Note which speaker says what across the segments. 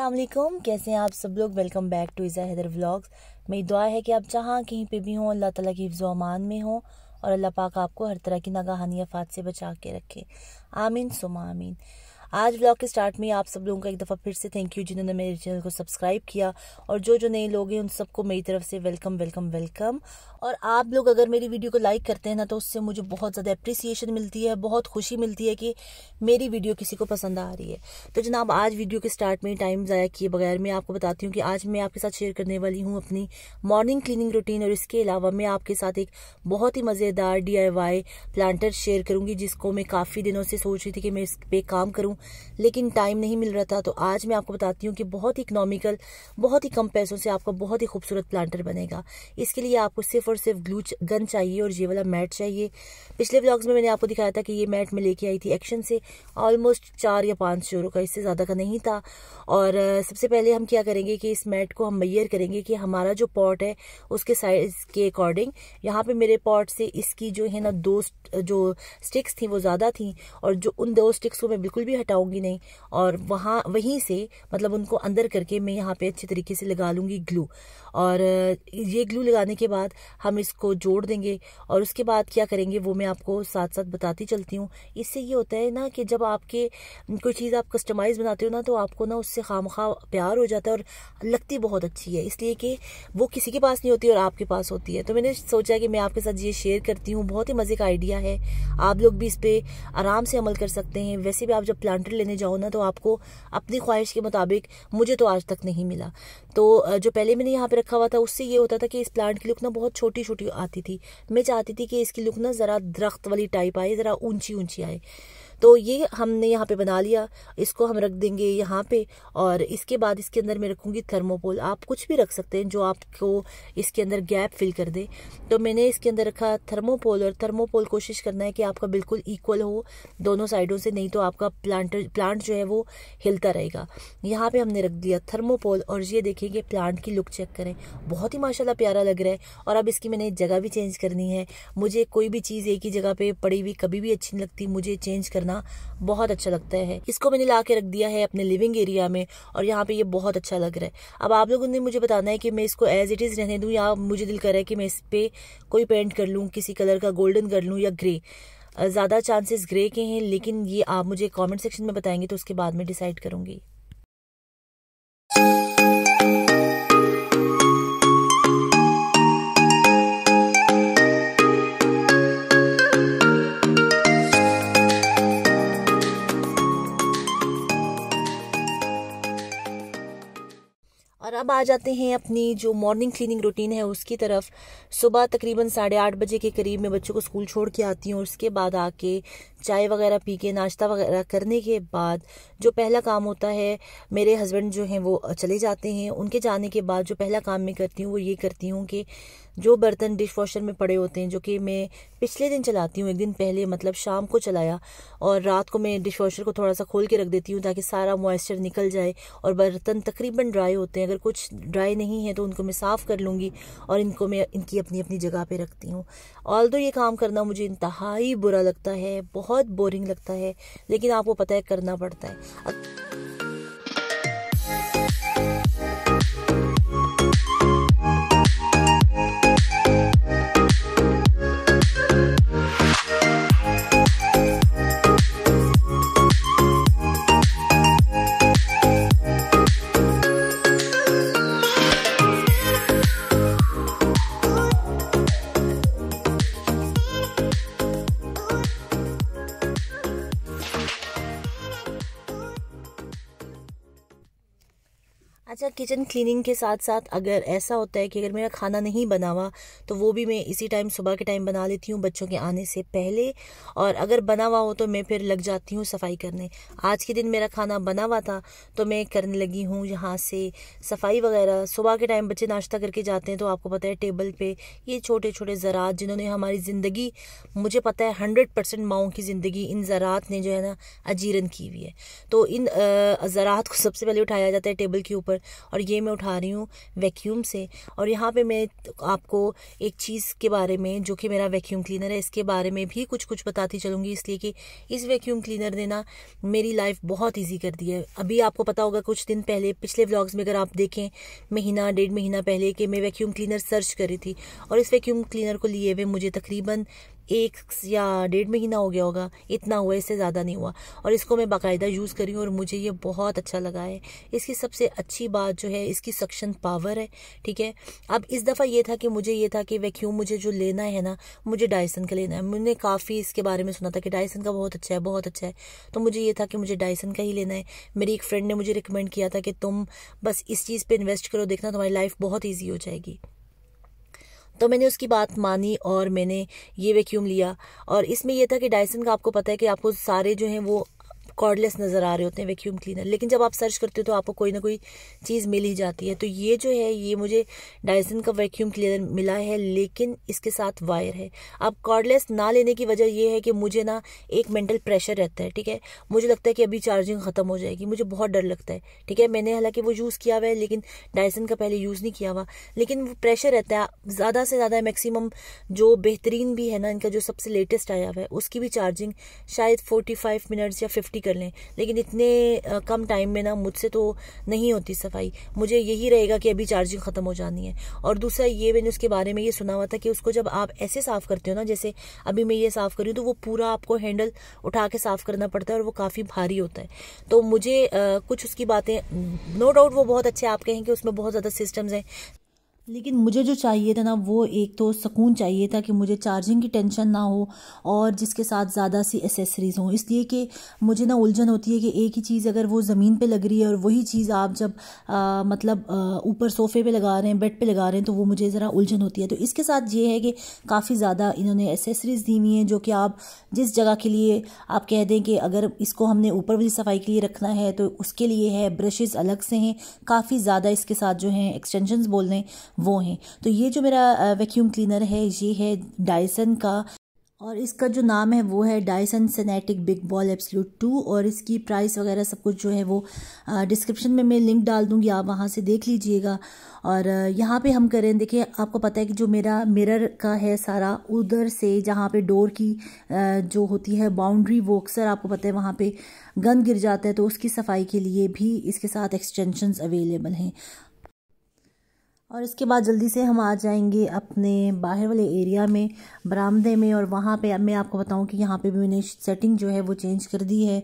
Speaker 1: असलम कैसे हैं आप सब लोग welcome back to Iza Haider vlogs मेरी दुआ है कि आप जहाँ कहीं पे भी हों अल्लाह ताला की हिफ्ज़ अमान में हों और अल्लाह पाक आपको हर तरह की नागहानी आफात से बचा के रखे आमीन सुमा आमीन आज ब्लॉग के स्टार्ट में आप सब लोगों का एक दफ़ा फिर से थैंक यू जिन्होंने मेरे चैनल को सब्सक्राइब किया और जो जो नए लोग हैं उन सबको मेरी तरफ से वेलकम वेलकम वेलकम और आप लोग अगर मेरी वीडियो को लाइक करते हैं ना तो उससे मुझे बहुत ज़्यादा अप्रिसिएशन मिलती है बहुत खुशी मिलती है कि मेरी वीडियो किसी को पसंद आ रही है तो जनाब आज वीडियो के स्टार्ट में टाइम ज़ाया किए बगैर मैं आपको बताती हूँ कि आज मैं आपके साथ शेयर करने वाली हूँ अपनी मॉर्निंग क्लीनिंग रूटीन और इसके अलावा मैं आपके साथ एक बहुत ही मज़ेदार डी प्लांटर शेयर करूँगी जिसको मैं काफ़ी दिनों से सोच रही थी कि मैं इस पर काम करूँ लेकिन टाइम नहीं मिल रहा था तो आज मैं आपको बताती हूँ कि बहुत ही इकोनॉमिकल बहुत ही कम पैसों से आपका बहुत ही खूबसूरत प्लांटर बनेगा इसके लिए आपको सिर्फ और सिर्फ ग्लू गन चाहिए और ये वाला मैट चाहिए पिछले ब्लॉग्स में मैंने आपको दिखाया था कि ये मैट मैं लेके आई थी एक्शन से ऑलमोस्ट चार या पाँच सौ का इससे ज़्यादा का नहीं था और सबसे पहले हम क्या करेंगे कि इस मैट को हम मैयर करेंगे कि हमारा जो पॉट है उसके साइज के अकॉर्डिंग यहाँ पर मेरे पॉट से इसकी जो है ना दो जो स्टिक्स थी वो ज़्यादा थी और जो उन दो स्टिक्स को मैं बिल्कुल भी हटा हटाऊंगी नहीं और वहाँ वहीं से मतलब उनको अंदर करके मैं यहाँ पे अच्छे तरीके से लगा लूँगी ग्लू और ये ग्लू लगाने के बाद हम इसको जोड़ देंगे और उसके बाद क्या करेंगे वो मैं आपको साथ साथ बताती चलती हूँ इससे ये होता है ना कि जब आपके कोई चीज़ आप कस्टमाइज़ बनाते हो ना तो आपको ना उससे खाम प्यार हो जाता है और लगती बहुत अच्छी है इसलिए कि वो किसी के पास नहीं होती और आपके पास होती है तो मैंने सोचा कि मैं आपके साथ ये शेयर करती हूँ बहुत ही मज़े का आइडिया है आप लोग भी इस पर आराम से अमल कर सकते हैं वैसे भी आप जब प्लान कंट्री लेने जाओ ना तो आपको अपनी ख्वाहिश के मुताबिक मुझे तो आज तक नहीं मिला तो जो पहले मैंने यहाँ पे रखा हुआ था उससे ये होता था कि इस प्लांट की लुक ना बहुत छोटी छोटी आती थी मैं चाहती थी कि इसकी लुक ना ज़रा दरख्त वाली टाइप आए ज़रा ऊंची ऊंची आए तो ये हमने यहाँ पे बना लिया इसको हम रख देंगे यहाँ पे और इसके बाद इसके अंदर मैं रखूँगी थर्मोपोल आप कुछ भी रख सकते हैं जो आपको इसके अंदर गैप फिल कर दे तो मैंने इसके अंदर रखा थर्मोपोल और थर्मोपोल कोशिश करना है कि आपका बिल्कुल इक्वल हो दोनों साइडों से नहीं तो आपका प्लांट प्लांट जो है वो हिलता रहेगा यहाँ पे हमने रख दिया थर्मोपोल और ये देखेंगे प्लांट की लुक चेक करें बहुत ही माशाला प्यारा लग रहा है और अब इसकी मैंने जगह भी चेंज करनी है मुझे कोई भी चीज़ एक ही जगह पे पड़ी हुई कभी भी अच्छी नहीं लगती मुझे चेंज करना बनाना बहुत अच्छा लगता है इसको मैंने ला के रख दिया है अपने लिविंग एरिया में और यहाँ पे ये बहुत अच्छा लग रहा है अब आप लोगों ने मुझे बताना है कि मैं इसको एज इट इज़ रहने दूँ या मुझे दिल कर रहा है कि मैं इस पर कोई पेंट कर लूँ किसी कलर का गोल्डन कर लूँ या ग्रे ज़्यादा चांसेस ग्रे के हैं लेकिन ये आप मुझे कमेंट सेक्शन में बताएंगे तो उसके बाद में डिसाइड करूँगी अब आ जाते हैं अपनी जो मॉर्निंग क्लीनिंग रूटीन है उसकी तरफ सुबह तकरीबन साढ़े आठ बजे के करीब मैं बच्चों को स्कूल छोड़ के आती हूँ और उसके बाद आके चाय वगैरह पी के नाश्ता वगैरह करने के बाद जो पहला काम होता है मेरे हस्बैंड जो हैं वो चले जाते हैं उनके जाने के बाद जो पहला काम मैं करती हूँ वो ये करती हूँ कि जो बर्तन डिश वॉशर में पड़े होते हैं जो कि मैं पिछले दिन चलाती हूँ एक दिन पहले मतलब शाम को चलाया और रात को मैं डिश वॉशर को थोड़ा सा खोल के रख देती हूँ ताकि सारा मॉइस्चर निकल जाए और बर्तन तकरीबन ड्राई होते हैं अगर कुछ ड्राई नहीं है तो उनको मैं साफ़ कर लूँगी और इनको मैं इनकी अपनी अपनी जगह पर रखती हूँ ऑल ये काम करना मुझे इंतहाई बुरा लगता है बहुत बहुत बोरिंग लगता है लेकिन आपको पता है करना पड़ता है किचन क्लीनिंग के साथ साथ अगर ऐसा होता है कि अगर मेरा खाना नहीं बना हुआ तो वो भी मैं इसी टाइम सुबह के टाइम बना लेती हूँ बच्चों के आने से पहले और अगर बना हुआ हो तो मैं फिर लग जाती हूँ सफाई करने आज के दिन मेरा खाना बना हुआ था तो मैं करने लगी हूँ यहाँ से सफाई वगैरह सुबह के टाइम बच्चे नाश्ता करके जाते हैं तो आपको पता है टेबल पर ये छोटे छोटे ज़रात जिन्होंने हमारी ज़िंदगी मुझे पता है हंड्रेड परसेंट माओ की ज़िंदगी इन ज़रात ने जो है ना अजीरन की हुई है तो इन ज़रात को सबसे पहले उठाया जाता है टेबल के ऊपर और ये मैं उठा रही हूँ वैक्यूम से और यहाँ पे मैं आपको एक चीज़ के बारे में जो कि मेरा वैक्यूम क्लीनर है इसके बारे में भी कुछ कुछ बताती चलूँगी इसलिए कि इस वैक्यूम क्लीनर ने ना मेरी लाइफ बहुत ईजी कर दी है अभी आपको पता होगा कुछ दिन पहले पिछले ब्लॉग्स में अगर आप देखें महीना डेढ़ महीना पहले कि मैं वैक्यूम क्लीनर सर्च करी थी और इस वैक्यूम क्लीनर को लिए हुए मुझे तकरीबन एक या डेढ़ महीना हो गया होगा इतना हुआ इससे ज़्यादा नहीं हुआ और इसको मैं बाकायदा यूज़ करी हूँ और मुझे ये बहुत अच्छा लगा है इसकी सबसे अच्छी बात जो है इसकी सक्शन पावर है ठीक है अब इस दफ़ा ये था कि मुझे ये था कि वैक्यूम मुझे जो लेना है ना मुझे डायसन का लेना है मैंने काफ़ी इसके बारे में सुना था कि डायसन का बहुत अच्छा है बहुत अच्छा है तो मुझे ये था कि मुझे डायसन का ही लेना है मेरी एक फ्रेंड ने मुझे रिकमेंड किया था कि तुम बस इस चीज़ पर इन्वेस्ट करो देखना तुम्हारी लाइफ बहुत ईजी हो जाएगी तो मैंने उसकी बात मानी और मैंने ये वैक्यूम लिया और इसमें यह था कि डायसन का आपको पता है कि आपको सारे जो हैं वो कॉर्डलेस नज़र आ रहे होते हैं वैक्यूम क्लीनर लेकिन जब आप सर्च करते हो तो आपको कोई ना कोई चीज़ मिल ही जाती है तो ये जो है ये मुझे डायसन का वैक्यूम क्लीनर मिला है लेकिन इसके साथ वायर है अब कॉर्डलेस ना लेने की वजह यह है कि मुझे ना एक मेंटल प्रेशर रहता है ठीक है मुझे लगता है कि अभी चार्जिंग ख़त्म हो जाएगी मुझे बहुत डर लगता है ठीक है मैंने हालांकि वो यूज़ किया हुआ है लेकिन डायसन का पहले यूज़ नहीं किया हुआ लेकिन वो प्रेशर रहता है ज़्यादा से ज़्यादा मैक्सिमम जो बेहतरीन भी है ना इनका जो सबसे लेटेस्ट आया हुआ है उसकी भी चार्जिंग शायद फोर्टी फाइव मिनट्स या फिफ्टी कर लें लेकिन इतने कम टाइम में ना मुझसे तो नहीं होती सफाई मुझे यही रहेगा कि अभी चार्जिंग ख़त्म हो जानी है और दूसरा ये मैंने उसके बारे में ये सुना हुआ था कि उसको जब आप ऐसे साफ़ करते हो ना जैसे अभी मैं ये साफ़ करी तो वो पूरा आपको हैंडल उठा के साफ़ करना पड़ता है और वो काफ़ी भारी होता है तो मुझे कुछ उसकी बातें नो डाउट वो बहुत अच्छे आप कहें कि उसमें बहुत ज़्यादा सिस्टम्स हैं लेकिन मुझे जो चाहिए था ना वो एक तो सुकून चाहिए था कि मुझे चार्जिंग की टेंशन ना हो और जिसके साथ ज़्यादा सी एसेसरीज़ हों इसलिए कि मुझे ना उलझन होती है कि एक ही चीज़ अगर वो ज़मीन पे लग रही है और वही चीज़ आप जब आ, मतलब ऊपर सोफ़े पे लगा रहे हैं बेड पे लगा रहे हैं तो वो मुझे ज़रा उलझन होती है तो इसके साथ ये है कि काफ़ी ज़्यादा इन्होंने एसेसरीज़ दी हुई हैं जो कि आप जिस जगह के लिए आप कह दें कि अगर इसको हमने ऊपर वाली सफाई के लिए रखना है तो उसके लिए है ब्रशेज़ अलग से हैं काफ़ी ज़्यादा इसके साथ जो हैं एक्सटेंशन बोल रहे हैं वो हैं तो ये जो मेरा वैक्यूम क्लीनर है ये है डायसन का और इसका जो नाम है वो है Dyson Cinetic big ball absolute two और इसकी प्राइस वगैरह सब कुछ जो है वो डिस्क्रिप्शन में मैं लिंक डाल दूँगी आप वहाँ से देख लीजिएगा और यहाँ पे हम करें देखिए आपको पता है कि जो मेरा मिरर का है सारा उधर से जहाँ पे डोर की जो होती है बाउंड्री वो अक्सर आपको पता है वहाँ पे गंद गिर जाता है तो उसकी सफाई के लिए भी इसके साथ एक्सटेंशन अवेलेबल हैं और इसके बाद जल्दी से हम आ जाएंगे अपने बाहर वाले एरिया में बरामदे में और वहाँ पे मैं आपको बताऊँ कि यहाँ पे भी मैंने सेटिंग जो है वो चेंज कर दी है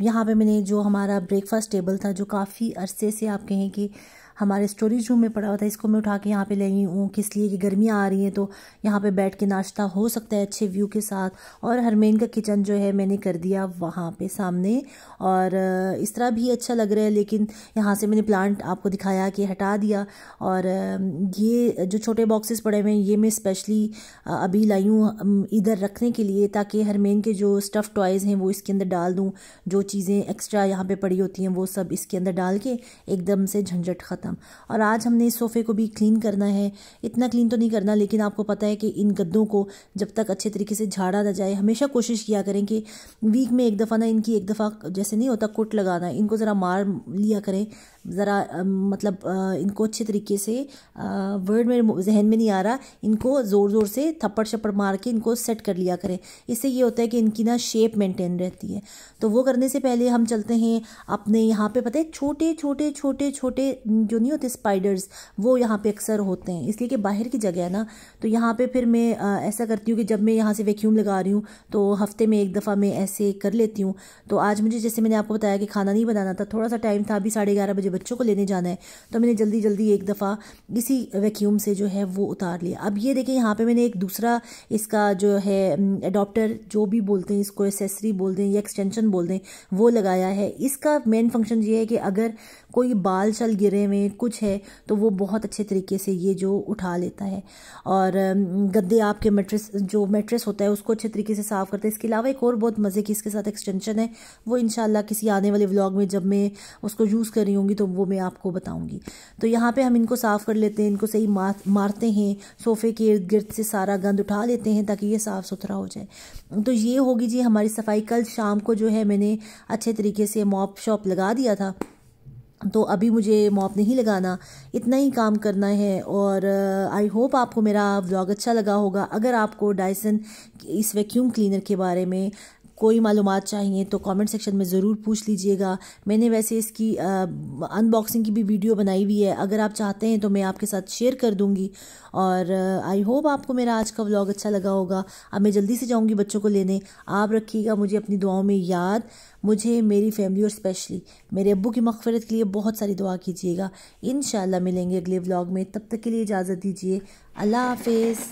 Speaker 1: यहाँ पे मैंने जो हमारा ब्रेकफास्ट टेबल था जो काफ़ी अरसे से आप कहें कि हमारे स्टोरेज रूम में पड़ा हुआ था इसको मैं उठा के यहाँ पे ले हूँ किस लिए कि गर्मियाँ आ रही हैं तो यहाँ पे बैठ के नाश्ता हो सकता है अच्छे व्यू के साथ और हरमेन का किचन जो है मैंने कर दिया वहाँ पे सामने और इस तरह भी अच्छा लग रहा है लेकिन यहाँ से मैंने प्लांट आपको दिखाया कि हटा दिया और ये जो छोटे बॉक्सेस पड़े हुए हैं ये मैं स्पेशली अभी लाई हूँ इधर रखने के लिए ताकि हरमेन के जो स्टफ़ टॉयज़ हैं वो इसके अंदर डाल दूँ जो चीज़ें एक्स्ट्रा यहाँ पे पड़ी होती हैं वो सब इसके अंदर डाल के एकदम से झंझट ख़त्म और आज हमने इस सोफ़े को भी क्लीन करना है इतना क्लीन तो नहीं करना लेकिन आपको पता है कि इन गद्दों को जब तक अच्छे तरीके से झाड़ा ना जाए हमेशा कोशिश किया करें कि वीक में एक दफ़ा ना इनकी एक दफ़ा जैसे नहीं होता कुट लगाना इनको ज़रा मार लिया करें ज़रा मतलब इनको अच्छे तरीके से वर्ड मेरे जहन में नहीं आ रहा इनको ज़ोर ज़ोर से थप्पड़ छप्पड़ मार के इनको सेट कर लिया करें इससे ये होता है कि इनकी ना शेप मेंटेन रहती है तो वो करने सबसे पहले हम चलते हैं अपने यहाँ पे पता है छोटे छोटे छोटे छोटे जो नहीं होते स्पाइडर्स वो यहाँ पे अक्सर होते हैं इसलिए कि बाहर की जगह है ना तो यहाँ पे फिर मैं ऐसा करती हूँ कि जब मैं यहाँ से वैक्यूम लगा रही हूँ तो हफ्ते में एक दफ़ा मैं ऐसे कर लेती हूँ तो आज मुझे जैसे मैंने आपको बताया कि खाना नहीं बनाना था थोड़ा सा टाइम था अभी साढ़े ग्यारह बजे बच्चों को लेने जाना है तो मैंने जल्दी जल्दी एक दफ़ा इसी वैक्यूम से जो है वो उतार लिया अब ये देखें यहाँ पर मैंने एक दूसरा इसका जो है अडोप्टर जो भी बोलते हैं इसको एसेसरी बोल दें या एक्सटेंशन बोल दें वो लगाया है इसका मेन फंक्शन ये है कि अगर कोई बाल चल गिरे हुए कुछ है तो वो बहुत अच्छे तरीके से ये जो उठा लेता है और गद्दे आपके मेट्रेस जो मेट्रेस होता है उसको अच्छे तरीके से साफ़ करते हैं इसके अलावा एक और बहुत मज़े की इसके साथ एक्सटेंशन है वो इन किसी आने वाले व्लॉग में जब मैं उसको यूज़ कर रही होंगी तो वो मैं आपको बताऊँगी तो यहाँ पर हम इनको साफ़ कर लेते हैं इनको सही मार मारते हैं सोफ़े के इर्द गिर्द से सारा गंद उठा लेते हैं ताकि ये साफ़ सुथरा हो जाए तो ये होगी जी हमारी सफाई कल शाम को जो है मैंने अच्छे तरीके से मॉप शॉप लगा दिया था तो अभी मुझे मॉप नहीं लगाना इतना ही काम करना है और आई uh, होप आपको मेरा व्लॉग अच्छा लगा होगा अगर आपको डायसन इस वैक्यूम क्लीनर के बारे में कोई मालूम चाहिए तो कमेंट सेक्शन में ज़रूर पूछ लीजिएगा मैंने वैसे इसकी अनबॉक्सिंग की भी वीडियो बनाई हुई है अगर आप चाहते हैं तो मैं आपके साथ शेयर कर दूँगी और आई होप आपको मेरा आज का व्लॉग अच्छा लगा होगा अब मैं जल्दी से जाऊँगी बच्चों को लेने आप रखिएगा मुझे अपनी दुआओं में याद मुझे मेरी फैमिली और स्पेशली मेरे अबू की मकफ़रत के लिए बहुत सारी दुआ कीजिएगा इन मिलेंगे अगले व्लॉग में तब तक के लिए इजाज़त दीजिए अल्लाह हाफिज़